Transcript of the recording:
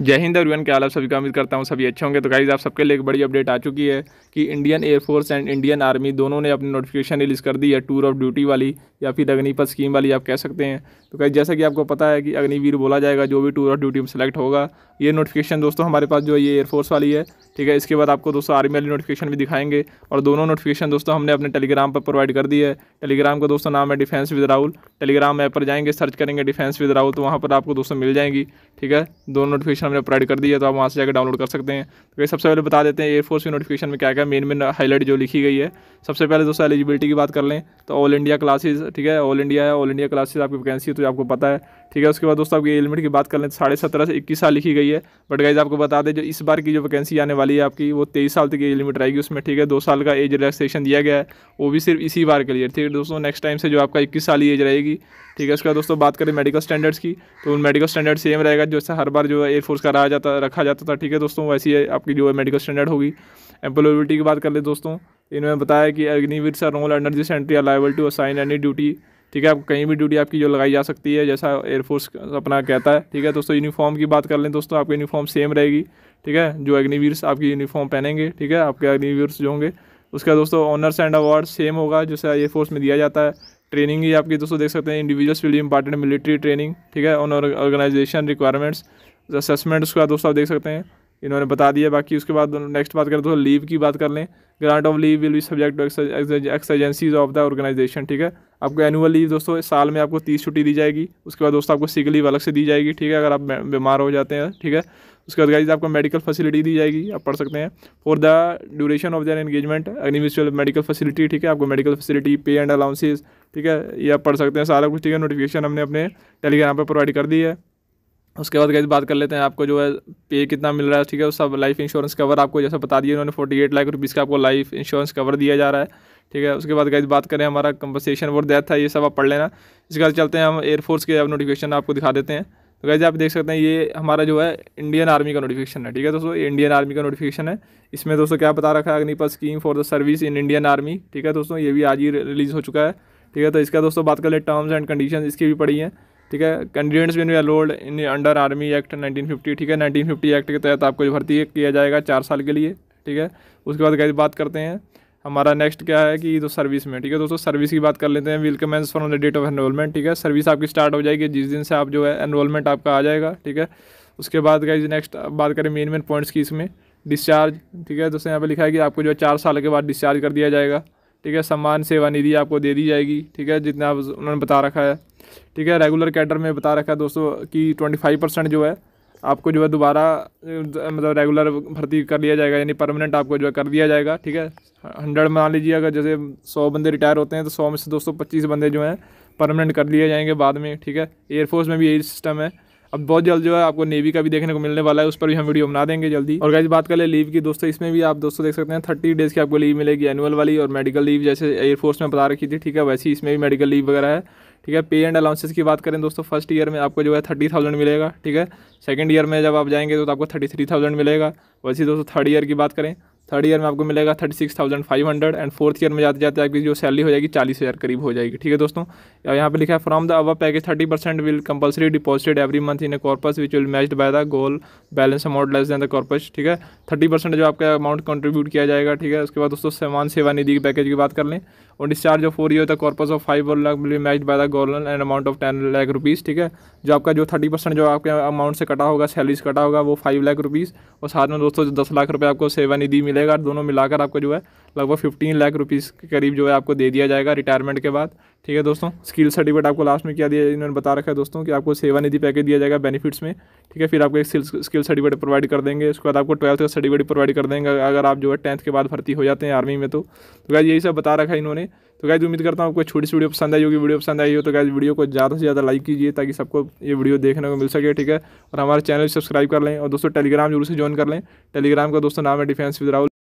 जय हिंद अरियन क्या आप सभी का उम्मीद करता हूँ सभी अच्छे होंगे तो गाइज आप सबके लिए एक बड़ी अपडेट आ चुकी है कि Indian air force and Indian army दोनों ने अपनी नोटिफिकेशन रिलीज़ कर दी है टूर ऑफ ड्यूटी वाली या फिर अग्निपथ स्कीम वाली आप कह सकते हैं तो गाइज जैसा कि आपको पता है कि अग्निवीर बोला जाएगा जो भी टूर ऑफ ड्यूटी में सेलेक्ट होगा ये नोटिफिकेशन दोस्तों हमारे पास जो है ये एयरफोर्स वाली है ठीक है इसके बाद आपको दोस्तों आर्मी वाली नोटिफिकेशन भी दिखाएंगे और दोनों नोटिफिकेशन दोस्तों हमने अपने टेलीग्राम पर प्रोवाइड कर दी है टेलीग्राम का दोस्तों नाम है defence with Rahul Telegram app पर जाएंगे सर्च करेंगे डिफेंस विद राहुल तो वहाँ पर आपको दोस्तों मिल जाएंगी ठीक है दोनों नोटिफिकेशन नोटिफिकेशन हमने प्रोवाइड कर दी है तो आप वहाँ से जाकर डाउनलोड कर सकते हैं तो ये सबसे पहले बता देते हैं एयरफोर्स की नोटिफिकेशन में क्या क्या मेन मेन हाईलाइट जो लिखी गई है सबसे पहले दोस्तों एलिजिबिलिटी की बात कर लें तो ऑल इंडिया क्लासेज ठीक है ऑल इंडिया है ऑल इंडिया क्लासेज आपकी वैकेंसी तो आपको पता है ठीक है उसके बाद दोस्तों आपकी एज की बात कर लें तो साढ़े सत्रह से इक्कीस साल लिखी गई है बट गाइज आपको बता दें जो इस बार की जो वैकेंसी आने वाली है आपकी वो तेईस साल तक की लिमिट रहेगी उसमें ठीक है दो साल का एज रिलैक्सेशन दिया गया है वो भी सिर्फ इसी बार के लिए ठीक है दोस्तों नेक्स्ट टाइम से जो आपका इक्कीस साल ही एज रहेगी ठीक है उसके बाद दोस्तों बात करें मेडिकल स्टैंडर्ड्स की तो उन मेडिकल स्टैंडर्ड सेम रहेगा जैसे हर बार जो है एयरफोर्स का रहा जाता रखा जाता था ठीक है दोस्तों वैसी है आपकी जो है मेडिकल स्टैंडर्ड होगी एम्प्लॉयबिलिटी की बात कर ले दोस्तों इन्होंने बताया कि Agniveer sir role under this entry are to assign any duty ठीक है आप कहीं भी ड्यूटी आपकी जो लगाई जा सकती है जैसा एयरफोर्स अपना कहता है ठीक है दोस्तों यूनिफॉर्म की बात कर लें दोस्तों आपकी यूनिफॉर्म सेम रहेगी ठीक है जो अग्निवीर्स आपकी यूनिफॉर्म पहनेंगे ठीक है आपके अग्निवीर्स जो होंगे उसका दोस्तों ऑनर्स एंड अवार्ड सेम होगा जैसे एयरफोर्स में दिया जाता है ट्रेनिंग ही आपकी दोस्तों देख सकते हैं individuals will important military training ठीक है ऑनर ऑर्गेनाइजेशन रिक्वायरमेंट्स असेसमेंट्स का दोस्तों आप देख सकते हैं इन्होंने बता दिया बाकी उसके बाद नेक्स्ट बात करें तो लीव की बात कर लें grant of leave will be subject to exigencies of the organisation ठीक है आपको एनुअल लीव दोस्तों साल में आपको तीस छुट्टी दी जाएगी उसके बाद दोस्तों आपको सिक लीव अलग से दी जाएगी ठीक है अगर आप बीमार हो जाते हैं ठीक है उसके बाद गाइज आपको मेडिकल फैसिलिटी दी जाएगी आप पढ़ सकते हैं for the duration of their engagement individual medical facility ठीक है आपको medical facility pay and allowances ठीक है ये आप पढ़ सकते हैं सारा कुछ ठीक है नोटिफिकेशन हमने अपने टेलीग्राम पर प्रोवाइड कर दी है उसके बाद गई बात कर लेते हैं आपको जो है पे कितना मिल रहा है ठीक है सब लाइफ इंश्योरेंस कवर आपको जैसा बता दिया उन्होंने फोर्टी एट लाख रुपीज़ का आपको लाइफ इंश्योरेंस कवर दिया जा रहा है ठीक है उसके बाद गई बात करें हमारा कंपनसेशन और डेथ है ये सब आप पढ़ लेना इसके बाद चलते हैं हम एयरफोर्स के अब नोटिफिकेशन आपको दिखा देते हैं तो गैस आप देख सकते हैं ये हमारा जो है इंडियन आर्मी का नोटिफिकेशन है ठीक है दोस्तों इंडियन आर्मी का नोटिफिकेशन है इसमें दोस्तों क्या बता रखा है Agnipath scheme for the service in Indian army ठीक है दोस्तों ये भी आज ही रिलीज़ हो चुका है ठीक है तो इसका दोस्तों बात कर ले टर्म्स एंड कंडीशन इसकी भी पड़ी है ठीक है candidates been allowed in under army act 1950 ठीक है 1950 एक्ट के तहत आपको भर्ती किया जाएगा चार साल के लिए ठीक है उसके बाद गैस बात करते हैं हमारा नेक्स्ट क्या है कि तो सर्विस में ठीक है दोस्तों सर्विस की बात कर लेते हैं will commence from the date of enrolment ठीक है सर्विस आपकी स्टार्ट हो जाएगी जिस दिन से आप जो है एनरोलमेंट आपका आ जाएगा ठीक है उसके बाद गए नेक्स्ट बात करें मेन मेन पॉइंट्स की इसमें डिस्चार्ज ठीक है दोस्तों यहाँ पे लिखा है कि आपको जो है चार साल के बाद डिस्चार्ज कर दिया जाएगा ठीक है सम्मान सेवा निधि आपको दे दी जाएगी ठीक है जितना आप उन्होंने बता रखा है ठीक है रेगुलर कैडर में बता रखा है दोस्तों कि ट्वेंटी फाइव परसेंट जो है आपको जो है दोबारा मतलब रेगुलर भर्ती कर लिया जाएगा यानी परमानेंट आपको जो है कर दिया जाएगा ठीक है हंड्रेड मान लीजिए अगर जैसे सौ बंदे रिटायर होते हैं तो सौ में से दोस्तों पच्चीस बंदे जो हैं परमानेंट कर लिए जाएंगे बाद में ठीक है एयरफोर्स में भी यही सिस्टम है अब बहुत जल्द जो है आपको नेवी का भी देखने को मिलने वाला है उस पर भी हम वीडियो बना देंगे जल्दी और गाइज बात कर ले लीव की दोस्तों इसमें भी आप दोस्तों देख सकते हैं थर्टी डेज़ की आपको लीव मिलेगी एनुअल वाली और मेडिकल लीव जैसे एयरफोर्स में बता रखी थी ठीक है वैसे इसमें भी मेडिकल लीव वगैरह है ठीक है पे एंड अलाउंसेस की बात करें दोस्तों फर्स्ट ईयर में आपको जो है थर्टी थाउजेंड मिलेगा ठीक है सेकंड ईयर में जब आप जाएंगे तो, तो आपको थर्टी थ्री थाउजेंड मिलेगा वैसे दोस्तों थर्ड ईयर की बात करें थर्ड ईयर में आपको मिलेगा thirty six thousand five hundred and fourth year में जाते जाते आपकी जो सैलरी हो जाएगी चालीस हज़ार करीब हो जाएगी ठीक है दोस्तों यहाँ पे लिखा है from the our package thirty percent will compulsory deposited every month in a corpus which will matched by the goal balance amount less than the corpus ठीक है थर्टी परसेंट जो आपका अमाउंट कंट्रीब्यूट किया जाएगा ठीक है उसके बाद दोस्तों समान सेवा निधि की पैकेज की बात कर लें और डिस्चार्ज ऑफ फोर ईयर तक corpus of five one lakh will matched by the goal and amount of ten lakh rupees ठीक है जो आपका जो थर्टी परसेंट जो आपके अमाउंट से कटा होगा सैलरी से कटा होगा वो फाइव लाख रुपीज़ और साथ में दोस्तों दस लाख रुपये आपको सेवा निधि मिलेगा देगा दोनों मिलाकर आपको जो है लगभग फिफ्टीन लाख रुपीज़ के करीब जो है आपको दे दिया जाएगा रिटायरमेंट के बाद ठीक है दोस्तों स्किल सर्टिफिकेट आपको लास्ट में क्या दिया इन्होंने बता रखा है दोस्तों कि आपको सेवा निधि पैकेज दिया जाएगा बेनिफिट्स में ठीक है फिर आपको एक स्किल सर्टिफिकेट प्रोवाइड कर देंगे उसके बाद आपको ट्वेल्थ का सर्टिफिकेट प्रोवाइड कर देंगे अगर आप जो है टेंथ के बाद भर्ती हो जाते हैं आर्मी में तो तो यही सब बता रखा है इन्होंने तो गाइज उम्मीद करता हूँ आपको छोटी सी वीडियो पसंद आई होगी वीडियो पसंद आई हो तो गाइज वीडियो को ज़्यादा से ज़्यादा लाइक कीजिए ताकि सबको ये वीडियो देखने को मिल सके ठीक है और हमारे चैनल सब्सक्राइब कर लें और दोस्तों टेलीग्राम जरूर से ज्वाइन कर लें टेलीग्राम का दोस्तों नाम है डिफेंस विद राहुल